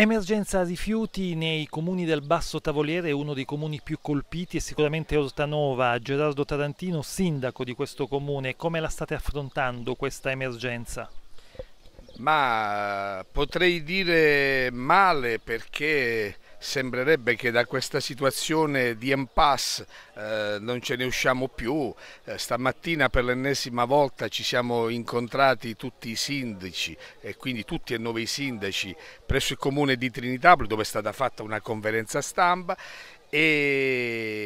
Emergenza rifiuti nei comuni del Basso Tavoliere, uno dei comuni più colpiti è sicuramente Ortanova. Gerardo Tarantino, sindaco di questo comune, come la state affrontando questa emergenza? Ma potrei dire male perché sembrerebbe che da questa situazione di impasse eh, non ce ne usciamo più. Eh, stamattina per l'ennesima volta ci siamo incontrati tutti i sindaci e quindi tutti e nove i sindaci presso il comune di Trinitapoli dove è stata fatta una conferenza stampa e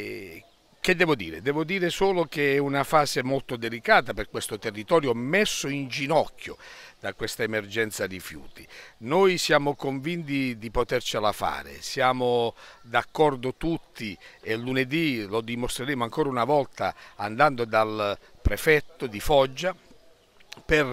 che devo dire? Devo dire solo che è una fase molto delicata per questo territorio messo in ginocchio da questa emergenza rifiuti. Noi siamo convinti di potercela fare, siamo d'accordo tutti e lunedì lo dimostreremo ancora una volta andando dal prefetto di Foggia, per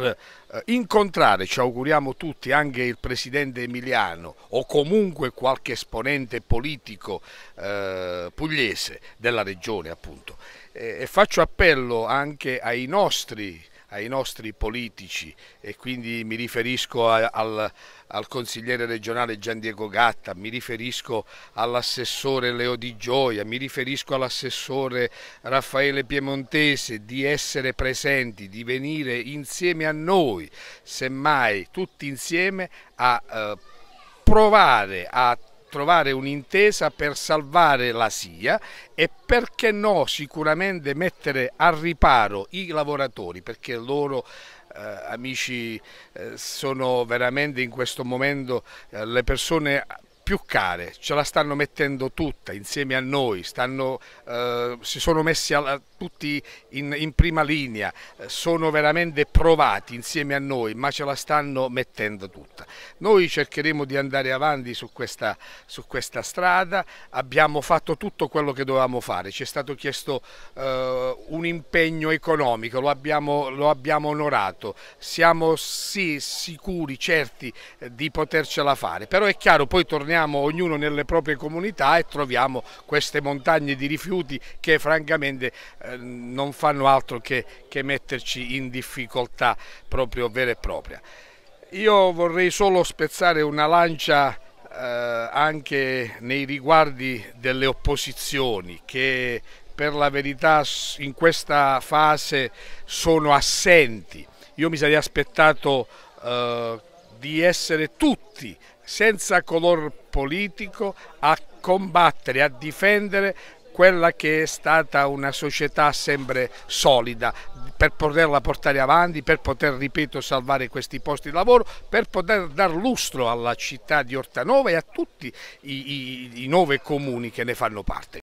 eh, incontrare, ci auguriamo tutti, anche il presidente Emiliano o comunque qualche esponente politico eh, pugliese della regione appunto. E, e faccio appello anche ai nostri ai nostri politici e quindi mi riferisco a, al, al, consigliere regionale Gian Diego Gatta, mi riferisco all'assessore Leo Di Gioia, mi riferisco all'assessore Raffaele Piemontese di essere presenti, di venire insieme a noi, semmai tutti insieme a eh, provare a trovare un'intesa per salvare la SIA e perché no sicuramente mettere al riparo i lavoratori perché loro eh, amici eh, sono veramente in questo momento eh, le persone più care, ce la stanno mettendo tutta insieme a noi, stanno, eh, si sono messi alla, tutti in, in, prima linea, eh, sono veramente provati insieme a noi, ma ce la stanno mettendo tutta. Noi cercheremo di andare avanti su questa, su questa strada, abbiamo fatto tutto quello che dovevamo fare, ci è stato chiesto eh, un impegno economico, lo abbiamo, lo abbiamo onorato, siamo sì, sicuri, certi eh, di potercela fare, però è chiaro, poi torniamo torniamo ognuno nelle proprie comunità e troviamo queste montagne di rifiuti che francamente eh, non fanno altro che, che metterci in difficoltà proprio vera e propria. Io vorrei solo spezzare una lancia eh, anche nei riguardi delle opposizioni che per la verità in questa fase sono assenti. Io mi sarei aspettato eh, di essere tutti senza color politico a combattere, a difendere quella che è stata una società sempre solida per poterla portare avanti, per poter, ripeto, salvare questi posti di lavoro, per poter dar lustro alla città di Ortanova e a tutti i, i, i nove comuni che ne fanno parte.